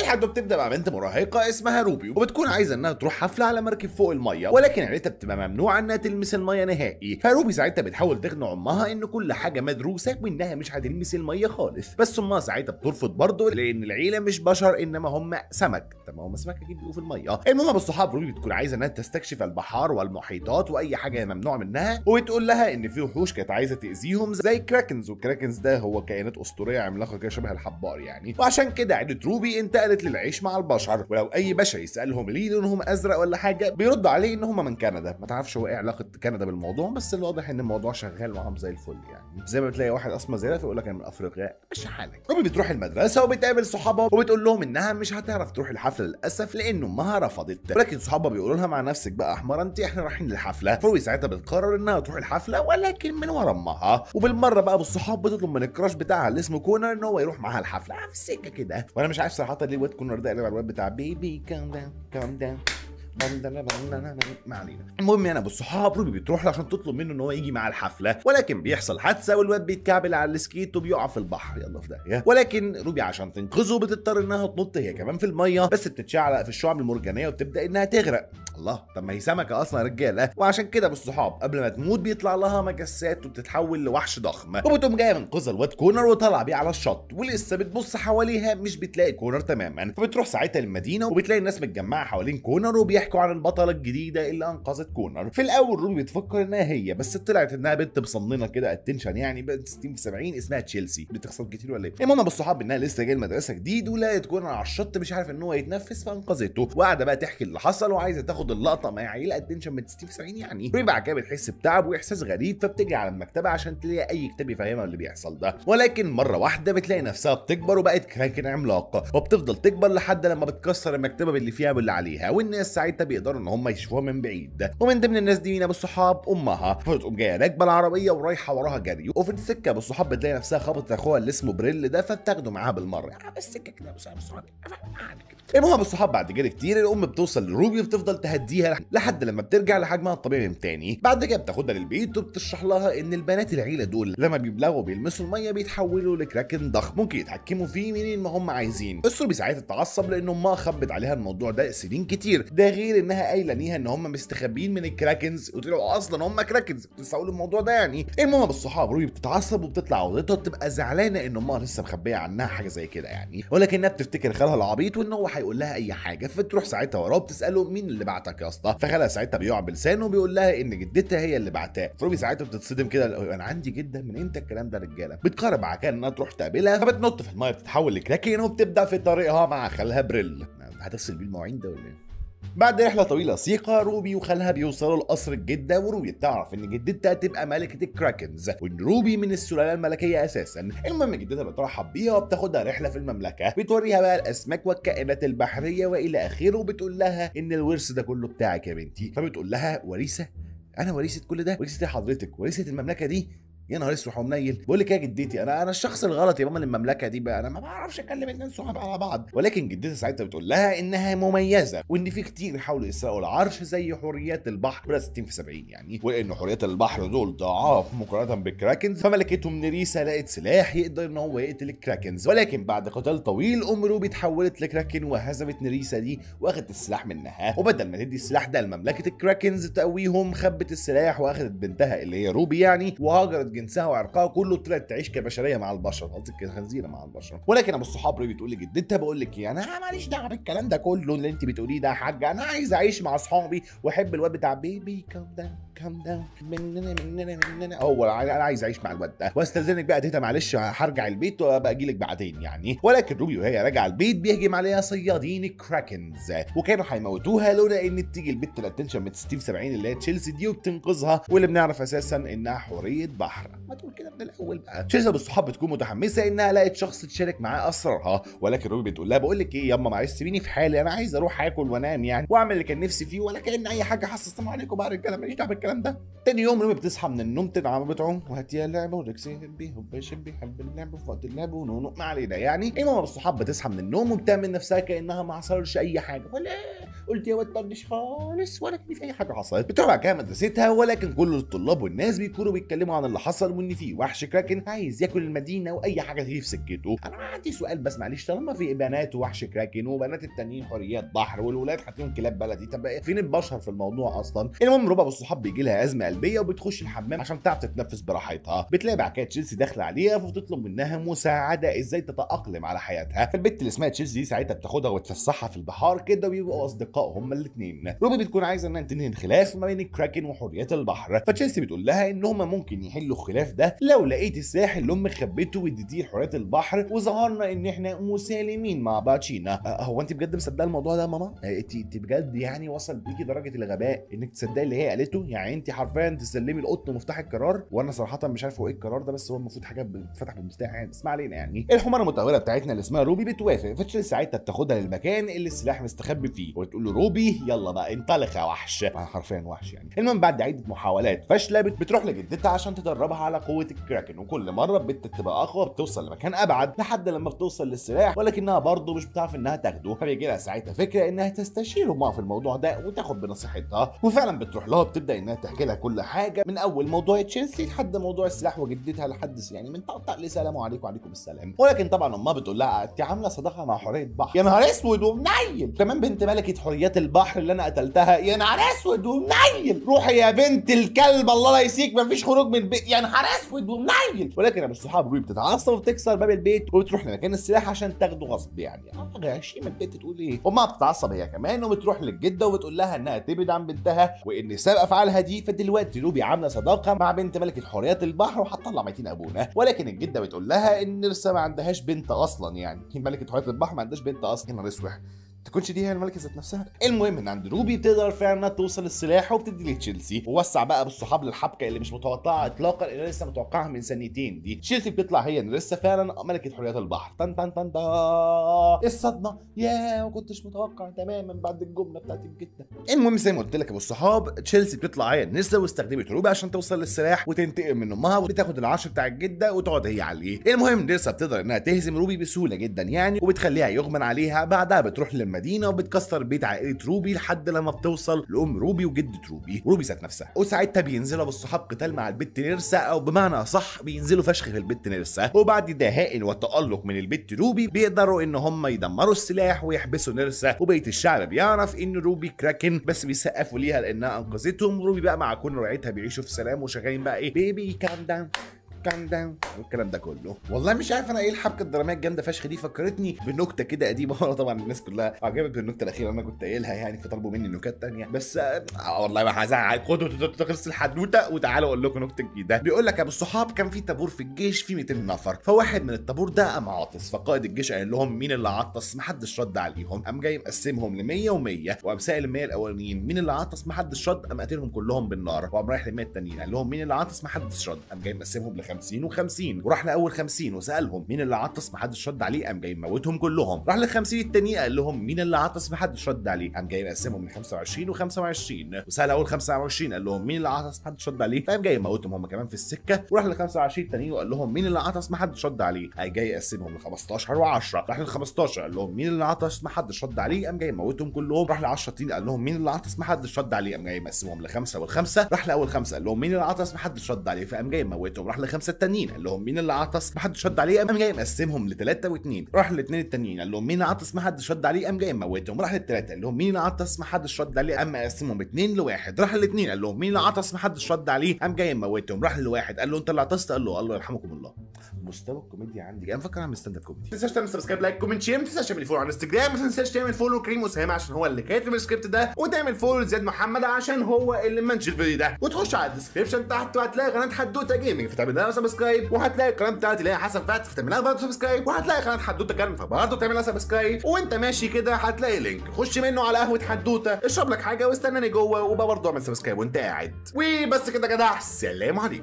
الحد بتبدا مع بنت مراهقه اسمها روبي وبتكون عايزه انها تروح حفله على مركب فوق الميه ولكن عيلتها بتبقى ممنوع انها تلمس الميه نهائي فروبي ساعتها بتحاول تقنع امها ان كل حاجه مدروسه وانها مش هتلمس الميه خالص بس امها ساعتها بترفض برضه لان العيله مش بشر انما هم سمك طب ما هم سمك اكيد بيقوا في الميه المهم بالصحاب روبي بتكون عايزه انها تستكشف البحار والمحيطات واي حاجه ممنوع منها وبتقول لها ان في وحوش كانت عايزه تاذيهم زي كراكنز والكراكنز ده هو كائنات اسطوريه عملاقه كده شبه الحبار يعني وعشان كده عيله روبي انتقلت قالت للعيش مع البشر ولو اي بشر يسالهم ليه لونهم ازرق ولا حاجه بيرد عليه ان هم من كندا ما تعرفش هو ايه علاقه كندا بالموضوع بس الواضح ان الموضوع شغال معاهم زي الفل يعني زي ما بتلاقي واحد اسمر زيها فيقول لك انا من افريقيا مش حالك روبي بتروح المدرسه وبتقابل صحابها وبتقول لهم انها مش هتعرف تروح الحفله للاسف لان امها رفضت ولكن صحابها بيقولوا لها مع نفسك بقى احمر انت احنا رايحين للحفله فروي ساعتها بتقرر انها تروح الحفله ولكن من ورا امها وبالمره بقى بالصحاب بتطلب من الكراش بتاعها اللي اسمه كونر ان هو يروح معاها الحفله في السكه كده وانا مش عارف صراحه ليه واد كنا ده قلب على الواد بتاع بيبي كام داون كام داون بندنا بندنا ما علينا المهم يعني ابو الصحاب روبي بتروح له عشان تطلب منه ان هو يجي مع الحفله ولكن بيحصل حادثه والواد بيتكعبل على السكيت وبيقع في البحر يلا في داهيه ولكن روبي عشان تنقذه بتضطر انها تنط هي كمان في الميه بس بتتشعلق في الشعب المرجانيه وبتبدا انها تغرق الله طب ما هي سمكه اصلا رجاله وعشان كده ابو الصحاب قبل ما تموت بيطلع لها مجسات وبتتحول لوحش ضخم وبتقوم جايه منقذه الواد كونر وطالعه بيه على الشط ولسه بتبص حواليها مش بتلاقي كونر تماما فبتروح ساعتها للمدينه وبتلاقي الناس متجمعه حوالين كونر وبيحكي بيحكوا عن البطله الجديده اللي انقذت كونر في الاول روبي بتفكر انها هي بس طلعت انها بنت مصننه كده اتنشن يعني بنت 60 في 70 اسمها تشيلسي بتخسر كتير ولا ايه المهم بالصحاب انها لسه جايه المدرسه جديد ولقيت كونر على الشط مش عارف ان هو يتنفس فانقذته وقاعده بقى تحكي اللي حصل وعايزه تاخد اللقطه ما هي اتنشن من 60 في 70 يعني روبي بعد كده بتحس بتعب واحساس غريب فبتجري على المكتبه عشان تلاقي اي كتاب يفهمها اللي بيحصل ده ولكن مره واحده بتلاقي نفسها بتكبر وبقت كراكن عملاقه وبتفضل تكبر لحد لما بتكسر المكتبه اللي فيها واللي عليها والناس ساعتها بيقدروا ان هم يشوفوها من بعيد ومن ضمن الناس دي مين بالصحاب امها فتقوم جايه راكبه العربيه ورايحه وراها جري وفي السكه بالصحاب بتلاقي نفسها خبطت اخوها اللي اسمه بريل ده فبتاخده معاها بالمره بس يعني كده بالصحاب المهم الصحاب بعد جري كتير الام بتوصل لروبي وبتفضل تهديها لحد لما بترجع لحجمها الطبيعي من تاني بعد كده بتاخدها للبيت وبتشرح لها ان البنات العيله دول لما بيبلغوا بيلمسوا الميه بيتحولوا لكراكن ضخم ممكن يتحكموا فيه منين ما هم عايزين السور ساعتها اتعصب لان امها خبت عليها الموضوع ده سنين كتير ده غير انها قايله ليها ان هم مستخبيين من الكراكنز وطلعوا اصلا هم كراكنز بتسالوا الموضوع ده يعني المهم بالصحاب روبي بتتعصب وبتطلع اوضتها بتبقى زعلانه ان امها لسه مخبيه عنها حاجه زي كده يعني ولكنها بتفتكر خالها العبيط وان هو هيقول لها اي حاجه فتروح ساعتها وراه بتساله مين اللي بعتك يا اسطى فخالها ساعتها بيقع بلسانه وبيقول لها ان جدتها هي اللي بعتاه فروبي ساعتها بتتصدم كده انا عندي جدا من امتى الكلام ده رجاله بتقرب كان انها تروح تقابلها فبتنط في المايه بتتحول لكراكن وبتبدا في طريقها مع خالها بريل هتغسل بيه المواعين ده ولا ايه؟ بعد رحلة طويلة سيقة روبي وخالها بيوصلوا لقصر الجدة وروبي بتعرف إن جدتها تبقى ملكة الكراكنز وإن روبي من السلالة الملكية أساسا، المهم جدتها بترحب بيها وبتاخدها رحلة في المملكة، بتوريها بقى الأسماك والكائنات البحرية وإلى آخره وبتقول لها إن الورث ده كله بتاعك يا بنتي، فبتقول لها وريثة أنا وريثة كل ده، وريثة حضرتك، وريثة المملكة دي، يا نهار اسود منيل بقول لك إيه يا جدتي انا انا الشخص الغلط يا ماما المملكه دي بقى انا ما بعرفش اكلم اتنين صحاب على بعض ولكن جدتي ساعتها بتقول لها انها مميزه وان في كتير حاولوا يسرقوا العرش زي حريات البحر ولا 60 في 70 يعني وان حريات البحر دول ضعاف مقارنه بالكراكنز فملكتهم نريسا لقت سلاح يقدر ان هو يقتل الكراكنز ولكن بعد قتال طويل روبي اتحولت لكراكن وهزمت نريسا دي واخدت السلاح منها وبدل ما تدي السلاح ده لمملكه الكراكنز تقويهم خبت السلاح واخدت بنتها اللي هي روبي يعني وهاجرت جنسها وعرقها كله طلعت تعيش كبشريه مع البشر قصدي كخنزيره مع البشر ولكن ابو الصحاب بتقول لي جدتها بقول لك ايه انا ماليش دعوه بالكلام ده كله اللي انت بتقوليه ده يا حاجه انا عايز اعيش مع اصحابي واحب الواد بتاع بيبي كام داون الكلام ده مننا مننا مننا هو انا عايز اعيش مع الواد ده واستاذنك بقى تيتا معلش هرجع البيت وابقى اجي لك بعدين يعني ولكن روبي وهي راجعه البيت بيهجم عليها صيادين الكراكنز وكانوا هيموتوها لولا ان بتيجي البت الاتنشن من ستيف 70 اللي هي تشيلسي دي وبتنقذها واللي بنعرف اساسا انها حوريه بحر ما تقول كده من الاول بقى تشيلسي بالصحاب بتكون متحمسه انها لقت شخص تشارك معاه اسرارها ولكن روبي بتقول لها بقول لك ايه ياما معلش سيبيني في حالي انا عايز اروح اكل وانام يعني واعمل اللي كان نفسي فيه ولا كان اي حاجه حاسس عليكم بقى رجاله ماليش دعوه الكلام ده تاني يوم نومي بتصحى من النوم تنعم بتعوم وهات يا لعبه وركسي هبي هبا شبي حب اللعبه في وقت اللعب ونونو ما علينا يعني ايه ماما الصحاب بتصحى من النوم وبتعمل نفسها كانها ما حصلش اي حاجه ولا قلت يا واد طنش خالص ولا كان في اي حاجه حصلت بتروح بعد كده مدرستها ولكن كل الطلاب والناس بيكونوا بيتكلموا عن اللي حصل وان في وحش كراكن عايز ياكل المدينه واي حاجه تيجي في سكته انا عندي سؤال بس معلش طالما في بنات وحش كراكن وبنات التانيين حريات بحر والولاد حاطين كلاب بلدي طب فين البشر في الموضوع اصلا المهم ربع الصحاب بيجي لها ازمه قلبيه وبتخش الحمام عشان تعرف تتنفس براحتها بتلاقي بعد كده تشيلسي داخله عليها فبتطلب منها مساعده ازاي تتاقلم على حياتها فالبت اللي اسمها تشيلسي ساعتها بتاخدها وتفسحها في البحار كده وبيبقوا اصدقاء هما الاثنين روبي بتكون عايزه انها تنهي الخلاف ما بين الكراكن وحريات البحر فتشيلسي بتقول لها ان هما ممكن يحلوا الخلاف ده لو لقيت الساحل اللي امك خبته واديتيه حريات البحر وظهرنا ان احنا مسالمين مع باتشينا أه، أه، هو انت بجد مصدقه الموضوع ده يا ماما أه، انت بجد يعني وصل بيكي درجه الغباء انك تصدقي اللي هي قالته يعني انت حرفيا تسلمي القط مفتاح القرار وانا صراحه مش عارف هو ايه القرار ده بس هو المفروض حاجه بتتفتح بالمفتاح يعني اسمع علينا يعني الحماره المتاوله بتاعتنا اللي اسمها روبي بتوافق فتشيلسي ساعتها بتاخدها للمكان اللي السلاح مستخبي فيه وتقول له روبي يلا بقى انطلق يا وحش آه، حرفيا وحش يعني المهم بعد عده محاولات فاشله بتروح لجدتها عشان تدربها على قوه الكراكن وكل مره البت بتبقى اقوى بتوصل لمكان ابعد لحد لما بتوصل للسلاح ولكنها برضه مش بتعرف انها تاخده فبيجي لها ساعتها فكره انها تستشيره معاه في الموضوع ده وتاخد بنصيحتها وفعلا بتروح لها بتبدا انها تحكي لها كل حاجه من اول موضوع تشيلسي لحد موضوع السلاح وجدتها لحد يعني من طقطق لسلام عليكم وعليكم السلام ولكن طبعا امها بتقول لها انت عامله صداقه مع حوريه بحر يا نهار اسود ومنيل كمان بنت ملكه حوريه حريات البحر اللي انا قتلتها يا نهار اسود ومنيل روحي يا بنت الكلب الله لا يسيك مفيش خروج من البيت يا نهار اسود ومنيل ولكن يا الصحاب روي بتتعصب وبتكسر باب البيت وبتروح لمكان السلاح عشان تاخده غصب يعني اه غشيمه البنت تقول ايه امها بتتعصب هي كمان وبتروح للجده وبتقول لها انها تبعد عن بنتها وان سبب افعالها دي فدلوقتي روبي عامله صداقه مع بنت ملكه حريات البحر وهتطلع ميتين ابونا ولكن الجده بتقول لها ان لسه ما عندهاش بنت اصلا يعني ملكه حريات البحر ما عندهاش بنت اصلا هنا تكونش دي هي الملكه ذات نفسها المهم ان عند روبي بتقدر فعلا توصل السلاح وبتدي لتشيلسي ووسع بقى بالصحاب للحبكه اللي مش متوقعه اطلاقا اللي لسه متوقعها من سنتين دي تشيلسي بتطلع هي ان لسه فعلا ملكه حريات البحر تن تن تن الصدمه يا ما كنتش متوقع تماما بعد الجمله بتاعت الجده المهم زي ما قلت لك ابو الصحاب تشيلسي بتطلع هي ان لسه واستخدمت روبي عشان توصل للسلاح وتنتقم من امها وتاخد العرش بتاع الجده وتقعد هي عليه المهم لسه بتقدر انها تهزم روبي بسهوله جدا يعني وبتخليها يغمن عليها بعدها بتروح للمدينه المدينه وبتكسر بيت عائله روبي لحد لما بتوصل لام روبي وجده روبي روبي ذات نفسها وساعتها بينزلوا بالصحاب قتال مع البت نيرسا او بمعنى صح بينزلوا فشخ في البت نيرسا وبعد دهاء وتالق من البت روبي بيقدروا ان هم يدمروا السلاح ويحبسوا نيرسا وبقيه الشعب بيعرف ان روبي كراكن بس بيسقفوا ليها لانها انقذتهم روبي بقى مع كل رعيتها بيعيشوا في سلام وشغالين بقى ايه بيبي كام داون والكلام ده كله والله مش عارف انا ايه الحبكه الدراميه الجامده فشخ دي فكرتني بنكته كده قديمه وانا طبعا الناس كلها عجبت بالنكته الاخيره انا كنت قايلها يعني فطلبوا مني نكت تانية بس آه, آه، والله ما هزعل آه، خدوا تخلص الحدوته وتعالوا اقول لكم نكته جديده بيقول لك يا ابو الصحاب كان في طابور في الجيش فيه 200 نفر فواحد من الطابور ده قام عاطس فقائد الجيش قال لهم مين اللي عطس ما حدش رد عليهم قام جاي مقسمهم ل 100 و100 وقام سائل ال 100 الاولانيين مين اللي عطس ما حدش رد قام قاتلهم كلهم بالنار وقام رايح ل 100 التانيين قال لهم مين اللي عطس حدش رد قام جاي مقسمهم ل 50 و50 وراح لاول 50 وسالهم مين اللي عطس ما حدش رد عليه قام جاي موتهم كلهم راح لل 50 التانيين قال لهم مين اللي عطس ما حدش رد عليه قام جاي مقسمهم ل 25 و25 وسال اول 25 قال لهم مين اللي عطس ما حدش رد عليه فقام جاي موتهم هم كمان في السكه وراح لل 25 التانيين وقال لهم مين اللي عطس ما حدش رد عليه قام جاي يقسمهم ل 15 و10 راح لل 15 قال لهم مين اللي عطس ما حدش رد عليه قام جاي موتهم كلهم راح ل 10 التانيين قال لهم مين اللي عطس ما حدش رد عليه قام جاي مقسمهم لخمسه والخمسه راح لاول خمسه قال لهم مين اللي عطس ما حدش رد عليه فقام جاي موتهم راح الخمسه التانيين قال لهم مين اللي عطس ما حدش رد عليه قام جاي مقسمهم لثلاثه واثنين راح للاثنين التانيين قال لهم مين اللي عطس ما حدش رد عليه قام جاي موتهم راح للثلاثه قال لهم مين اللي عطس ما حدش رد عليه قام مقسمهم اثنين لواحد راح للاثنين قال لهم مين اللي عطس ما حدش رد عليه قام جاي موتهم راح لواحد قال له انت اللي عطست قال له الله يرحمكم الله مستوى الكوميديا عندي انا فاكر اعمل ستاند اب كوميدي ما تنساش تعمل سبسكرايب لايك كومنت شير ما تنساش تعمل فولو على الانستجرام ما تنساش تعمل فولو كريم اسامه عشان هو اللي كاتب السكريبت ده وتعمل فولو لزياد محمد عشان هو اللي منشئ الفيديو ده وتخش على الديسكربشن تحت وهتلاقي قناه حدوته جيمنج فتعمل لها سبسكرايب وهتلاقي القناه بتاعتي اللي هي حسن فات فتعملها لها برضه سبسكرايب وهتلاقي قناه حدوته كان فبرضه تعمل لها سبسكرايب وانت ماشي كده هتلاقي لينك خش منه على قهوه حدوته اشرب لك حاجه واستناني جوه وبقى برضه اعمل سبسكرايب وانت قاعد وبس كده يا جدع عليكم